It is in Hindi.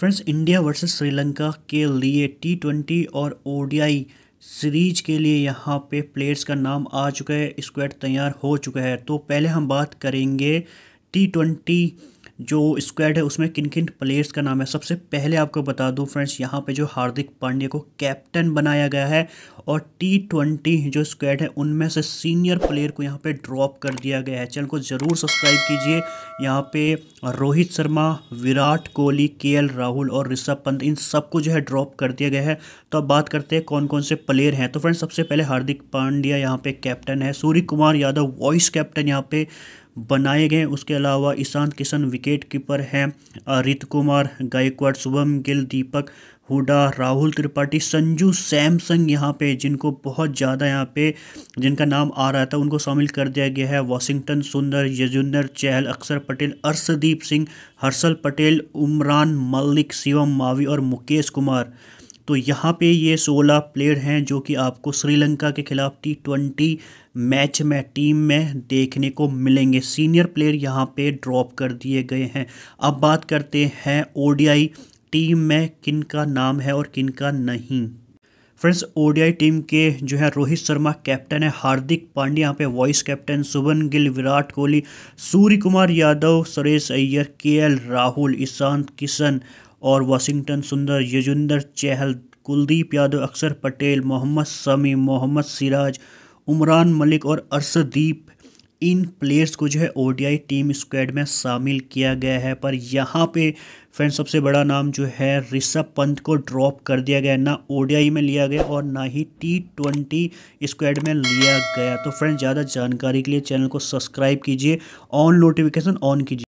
फ्रेंड्स इंडिया वर्सेस श्रीलंका के लिए टी ट्वेंटी और ओ सीरीज के लिए यहाँ पे प्लेयर्स का नाम आ चुका है स्क्वाड तैयार हो चुका है तो पहले हम बात करेंगे टी ट्वेंटी जो स्क्वाड है उसमें किन किन प्लेयर्स का नाम है सबसे पहले आपको बता दूं फ्रेंड्स यहाँ पे जो हार्दिक पांड्या को कैप्टन बनाया गया है और टी ट्वेंटी जो स्क्वाड है उनमें से सीनियर प्लेयर को यहाँ पे ड्रॉप कर दिया गया है चैनल को ज़रूर सब्सक्राइब कीजिए यहाँ पे रोहित शर्मा विराट कोहली के राहुल और ऋषभ पंत इन सबको जो है ड्रॉप कर दिया गया है तो अब बात करते हैं कौन कौन से प्लेयर हैं तो फ्रेंड्स सबसे पहले हार्दिक पांड्या यहाँ पे कैप्टन है सूर्य कुमार यादव वॉइस कैप्टन यहाँ पर बनाए गए उसके अलावा ईशांत किशन विकेट कीपर हैं रित कुमार गायकवाड शुभम गिल दीपक हुडा राहुल त्रिपाठी संजू सैमसंग यहाँ पे जिनको बहुत ज़्यादा यहाँ पे जिनका नाम आ रहा था उनको शामिल कर दिया गया है वॉशिंगटन सुंदर यजुंदर चहल अक्षर पटेल अर्शदीप सिंह हर्षल पटेल उमरान मलिक शिवम मावी और मुकेश कुमार तो यहाँ पे ये सोलह प्लेयर हैं जो कि आपको श्रीलंका के खिलाफ टी ट्वेंटी मैच में टीम में देखने को मिलेंगे सीनियर प्लेयर यहाँ पे ड्रॉप कर दिए गए हैं अब बात करते हैं ओडीआई टीम में किन का नाम है और किन का नहीं फ्रेंड्स ओडीआई टीम के जो है रोहित शर्मा कैप्टन है हार्दिक पांड्या यहाँ पे vice captain Shubman Gill Virat Kohli Surya Kumar Yadav Suresh Iyer K Rahul Ishant Kishan और वाशिंगटन सुंदर यजुंदर चहल कुलदीप यादव अक्षर पटेल मोहम्मद शमी मोहम्मद सिराज उमरान मलिक और अरसदीप इन प्लेयर्स को जो है ओ टीम स्क्वाड में शामिल किया गया है पर यहाँ पे फ्रेंड्स सबसे बड़ा नाम जो है ऋषभ पंत को ड्रॉप कर दिया गया ना ओ में लिया गया और ना ही टी ट्वेंटी स्क्वाड में लिया गया तो फ्रेंड्स ज़्यादा जानकारी के लिए चैनल को सब्सक्राइब कीजिए ऑन नोटिफिकेशन ऑन कीजिए